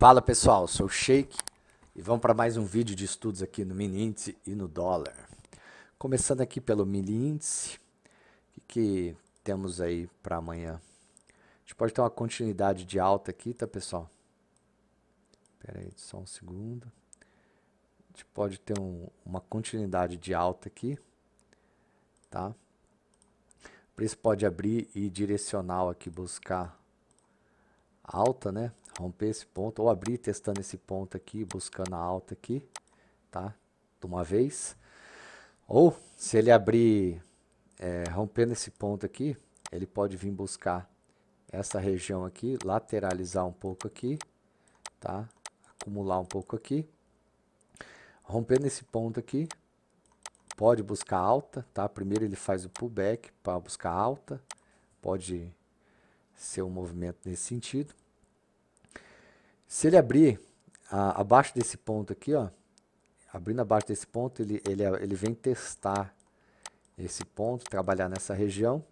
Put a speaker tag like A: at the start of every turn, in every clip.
A: Fala pessoal, sou o Sheik e vamos para mais um vídeo de estudos aqui no mini índice e no dólar. Começando aqui pelo mini índice, o que, que temos aí para amanhã? A gente pode ter uma continuidade de alta aqui, tá pessoal? Pera aí, só um segundo. A gente pode ter um, uma continuidade de alta aqui, tá? O preço pode abrir e direcional aqui buscar alta, né? romper esse ponto, ou abrir testando esse ponto aqui, buscando a alta aqui, tá? De uma vez. Ou, se ele abrir, é, rompendo esse ponto aqui, ele pode vir buscar essa região aqui, lateralizar um pouco aqui, tá? Acumular um pouco aqui. Rompendo esse ponto aqui, pode buscar alta, tá? Primeiro ele faz o pullback para buscar alta, pode ser um movimento nesse sentido. Se ele abrir a, abaixo desse ponto aqui, ó, abrindo abaixo desse ponto, ele, ele, ele vem testar esse ponto, trabalhar nessa região.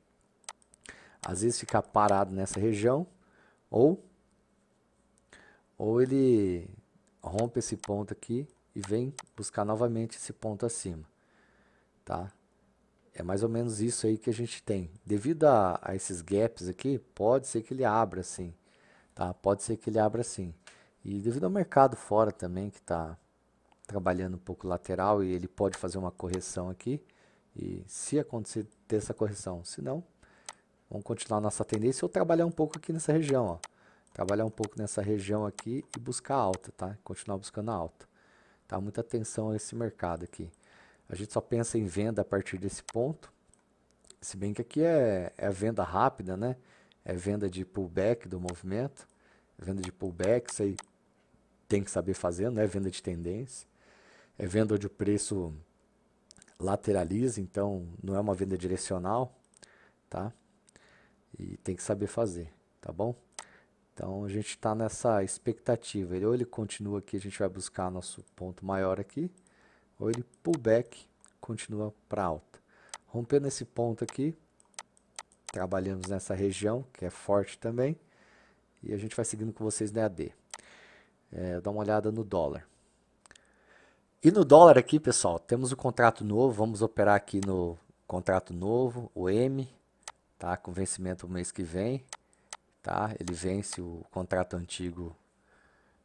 A: Às vezes ficar parado nessa região, ou, ou ele rompe esse ponto aqui e vem buscar novamente esse ponto acima. Tá? É mais ou menos isso aí que a gente tem. Devido a, a esses gaps aqui, pode ser que ele abra assim. Tá? Pode ser que ele abra assim. E devido ao mercado fora também, que está trabalhando um pouco lateral e ele pode fazer uma correção aqui. E se acontecer ter essa correção, se não, vamos continuar nossa tendência ou trabalhar um pouco aqui nessa região, ó. Trabalhar um pouco nessa região aqui e buscar alta, tá? Continuar buscando alta. Tá muita atenção a esse mercado aqui. A gente só pensa em venda a partir desse ponto. Se bem que aqui é, é venda rápida, né? É venda de pullback do movimento, venda de pullback, isso aí tem que saber fazer, não é venda de tendência. É venda onde o preço lateraliza, então não é uma venda direcional, tá? E tem que saber fazer, tá bom? Então a gente está nessa expectativa. Ele, ou ele continua aqui, a gente vai buscar nosso ponto maior aqui, ou ele pullback, continua para alta. Rompendo esse ponto aqui, trabalhamos nessa região, que é forte também, e a gente vai seguindo com vocês na EAD. É, dá uma olhada no dólar. E no dólar aqui, pessoal, temos o contrato novo. Vamos operar aqui no contrato novo, o M, tá? Com vencimento mês que vem, tá? Ele vence o contrato antigo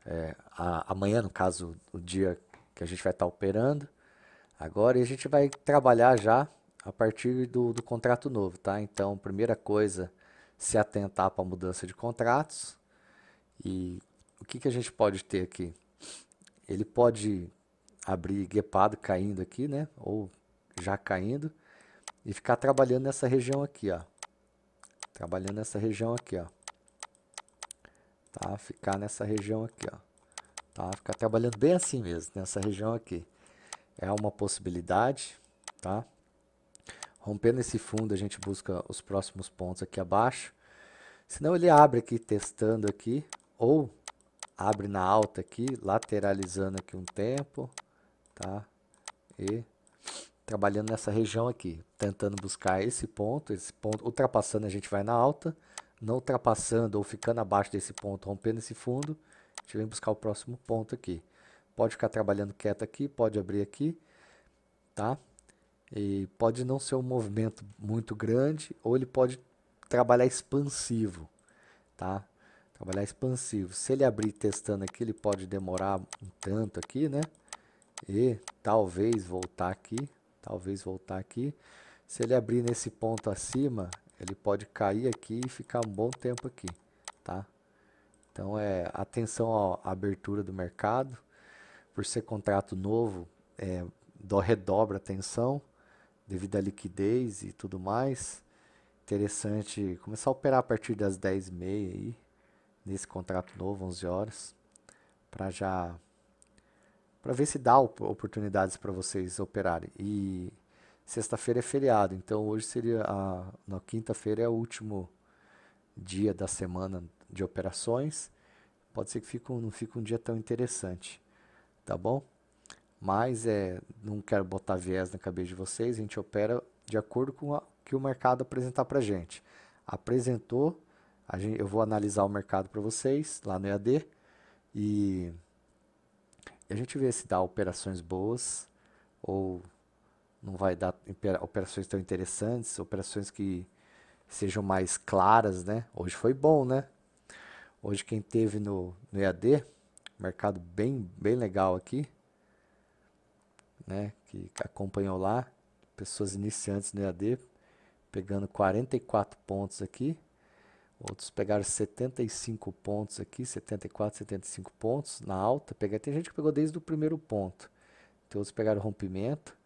A: é, a, amanhã, no caso, o dia que a gente vai estar tá operando. Agora e a gente vai trabalhar já a partir do, do contrato novo, tá? Então, primeira coisa, se atentar para a mudança de contratos e o que, que a gente pode ter aqui? Ele pode abrir guepado caindo aqui, né? Ou já caindo. E ficar trabalhando nessa região aqui, ó. Trabalhando nessa região aqui, ó. Tá? Ficar nessa região aqui, ó. Tá? Ficar trabalhando bem assim mesmo, nessa região aqui. É uma possibilidade, tá? Rompendo esse fundo, a gente busca os próximos pontos aqui abaixo. Senão ele abre aqui, testando aqui. Ou abre na alta aqui, lateralizando aqui um tempo, tá? E trabalhando nessa região aqui, tentando buscar esse ponto, esse ponto, ultrapassando a gente vai na alta, não ultrapassando ou ficando abaixo desse ponto, rompendo esse fundo, a gente vem buscar o próximo ponto aqui. Pode ficar trabalhando quieto aqui, pode abrir aqui, tá? E pode não ser um movimento muito grande, ou ele pode trabalhar expansivo, tá? Trabalhar expansivo. Se ele abrir testando aqui, ele pode demorar um tanto aqui, né? E talvez voltar aqui, talvez voltar aqui. Se ele abrir nesse ponto acima, ele pode cair aqui e ficar um bom tempo aqui, tá? Então é atenção à abertura do mercado. Por ser contrato novo, é, do, redobra a atenção devido à liquidez e tudo mais. Interessante começar a operar a partir das 10h30 aí nesse contrato novo, 11 horas, para já para ver se dá oportunidades para vocês operarem. E sexta-feira é feriado, então hoje seria a na quinta-feira é o último dia da semana de operações. Pode ser que fique, não fique um dia tão interessante, tá bom? Mas é, não quero botar viés na cabeça de vocês, a gente opera de acordo com o que o mercado apresentar para gente. Apresentou, Gente, eu vou analisar o mercado para vocês lá no EAD e, e a gente vê se dá operações boas ou não vai dar operações tão interessantes, operações que sejam mais claras, né? Hoje foi bom, né? Hoje quem teve no, no EAD, mercado bem, bem legal aqui, né? Que acompanhou lá, pessoas iniciantes no EAD, pegando 44 pontos aqui. Outros pegaram 75 pontos aqui, 74, 75 pontos na alta. Pegar. Tem gente que pegou desde o primeiro ponto. Tem outros que pegaram rompimento.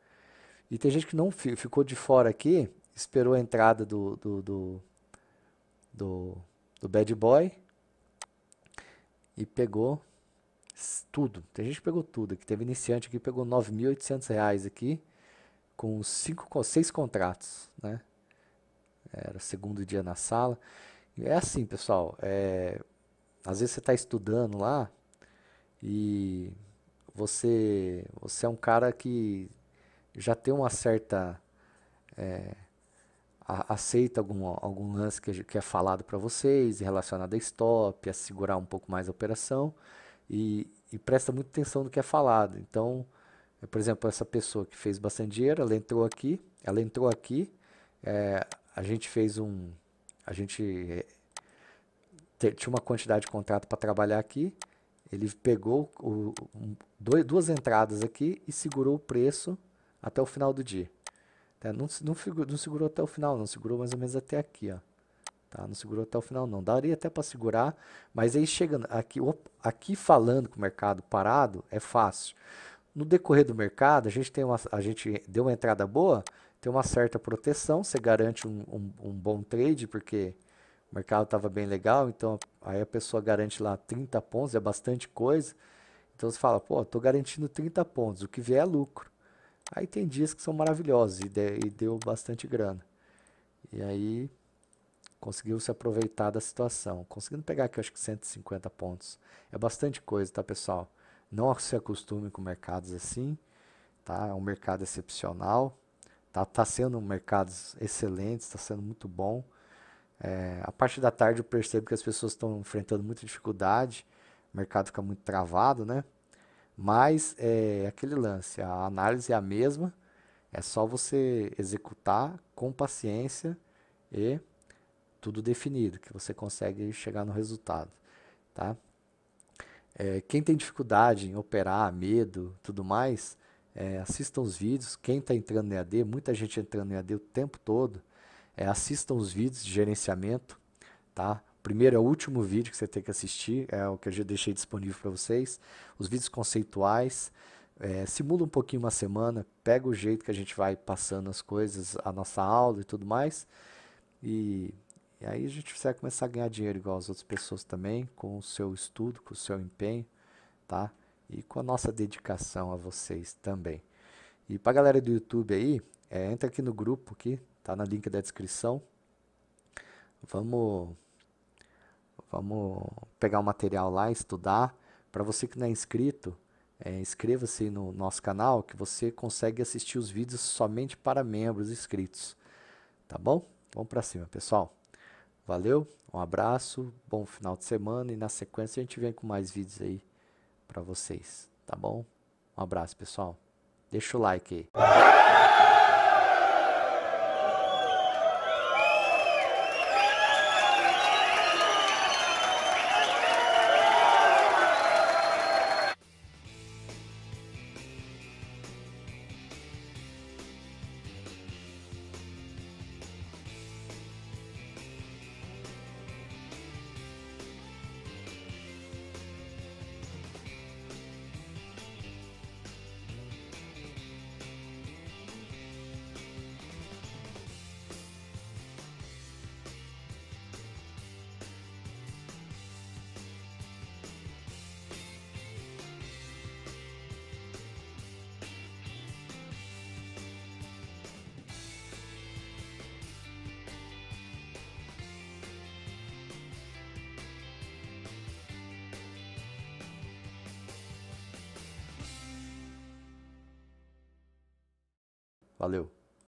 A: E tem gente que não ficou de fora aqui, esperou a entrada do, do, do, do, do bad boy e pegou tudo. Tem gente que pegou tudo aqui. Teve iniciante que pegou R$ reais aqui com cinco, seis contratos, né? Era o segundo dia na sala. É assim, pessoal. É... Às vezes você está estudando lá e você, você é um cara que já tem uma certa. É... aceita algum, algum lance que, que é falado para vocês, relacionado a stop, a segurar um pouco mais a operação, e, e presta muita atenção no que é falado. Então, é, por exemplo, essa pessoa que fez bastante dinheiro, ela entrou aqui, ela entrou aqui, é, a gente fez um, a gente eh, tinha uma quantidade de contrato para trabalhar aqui, ele pegou o, um, dois, duas entradas aqui e segurou o preço até o final do dia. É, Não, não, não, segurou até o final, não segurou mais ou menos até aqui, ó. Tá? Não segurou até o final, não. Daria até para segurar, mas aí chegando aqui, aqui falando com o mercado parado é fácil. No decorrer do mercado, a gente tem uma, a gente deu uma entrada boa tem uma certa proteção, você garante um, um, um bom trade, porque o mercado estava bem legal, então aí a pessoa garante lá 30 pontos, é bastante coisa. Então você fala, pô, estou garantindo 30 pontos, o que vier é lucro. Aí tem dias que são maravilhosos e, de, e deu bastante grana. E aí conseguiu se aproveitar da situação, conseguindo pegar aqui, acho que 150 pontos. É bastante coisa, tá, pessoal? Não se acostume com mercados assim, tá? É um mercado excepcional. Tá, tá sendo um mercados excelentes, está sendo muito bom. É, a parte da tarde eu percebo que as pessoas estão enfrentando muita dificuldade, o mercado fica muito travado, né? Mas é aquele lance, a análise é a mesma, é só você executar com paciência e tudo definido, que você consegue chegar no resultado, tá? É, quem tem dificuldade em operar, medo, tudo mais, é, assistam os vídeos. Quem está entrando em EAD, muita gente entrando em EAD o tempo todo. É, assistam os vídeos de gerenciamento. Tá? Primeiro é o último vídeo que você tem que assistir, é o que eu já deixei disponível para vocês. Os vídeos conceituais. É, simula um pouquinho uma semana, pega o jeito que a gente vai passando as coisas, a nossa aula e tudo mais. E, e aí a gente vai começar a ganhar dinheiro igual as outras pessoas também, com o seu estudo, com o seu empenho, tá? e com a nossa dedicação a vocês também. E para a galera do YouTube aí, é, entra aqui no grupo que tá no link da descrição. Vamos vamos pegar o material lá, estudar. Para você que não é inscrito, é, inscreva-se no nosso canal que você consegue assistir os vídeos somente para membros inscritos. Tá bom? Vamos para cima, pessoal. Valeu, um abraço, bom final de semana e na sequência a gente vem com mais vídeos aí para vocês, tá bom? Um abraço, pessoal. Deixa o like aí. Valeu.